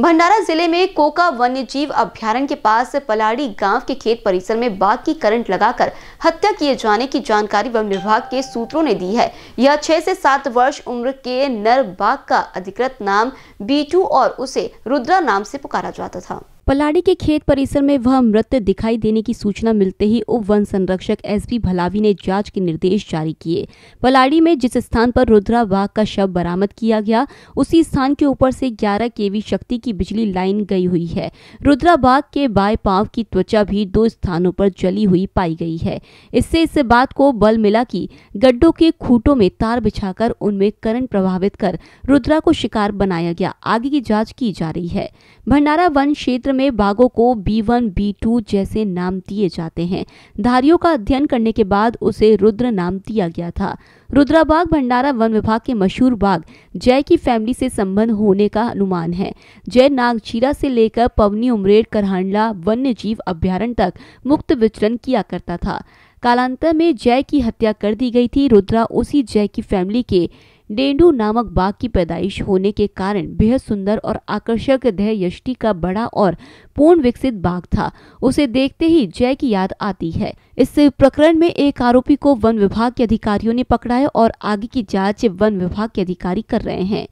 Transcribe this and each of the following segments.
भंडारा जिले में कोका वन्य जीव अभ्यारण के पास पलाड़ी गांव के खेत परिसर में बाघ की करंट लगाकर हत्या किए जाने की जानकारी वन विभाग के सूत्रों ने दी है यह छह से सात वर्ष उम्र के नर बाघ का अधिकृत नाम बीटू और उसे रुद्रा नाम से पुकारा जाता था पलाड़ी के खेत परिसर में वह मृत दिखाई देने की सूचना मिलते ही उप वन संरक्षक एस बी भलावी ने जांच के निर्देश जारी किए पलाड़ी में जिस स्थान पर रुद्रा बाग का शव बरामद किया गया उसी स्थान के ऊपर से 11 केवी शक्ति की बिजली लाइन गई हुई है रुद्रा बाघ के बाएं पांव की त्वचा भी दो स्थानों पर जली हुई पाई गई है इससे इस बात को बल मिला की गड्ढों के खूंटों में तार बिछा उनमें करंट प्रभावित कर रुद्रा को शिकार बनाया गया आगे की जाँच की जा रही है भंडारा वन क्षेत्र में भागों को B1, B2 जैसे नाम दिए जाते हैं धारियों का अध्ययन करने के बाद उसे रुद्र नाम दिया गया था रुद्रा बाग भंडारा वन विभाग के मशहूर बाग जय की फैमिली से संबंध होने का अनुमान है जय नागचीरा से लेकर पवनी उमरेड करहांडला वन्य जीव अभ्यारण तक मुक्त विचरण किया करता था कालांतर में जय की हत्या कर दी गई थी रुद्रा उसी जय की फैमिली के डेंडू नामक बाघ की पैदाइश होने के कारण बेहद सुंदर और आकर्षक ध्यय यष्टि का बड़ा और पूर्ण विकसित बाघ था उसे देखते ही जय की याद आती है इस प्रकरण में एक आरोपी को वन विभाग के अधिकारियों ने पकड़ा है और आगे की जांच वन विभाग के अधिकारी कर रहे हैं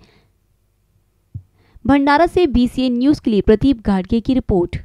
भंडारा से बीसीएन न्यूज के लिए प्रदीप घाटगे की रिपोर्ट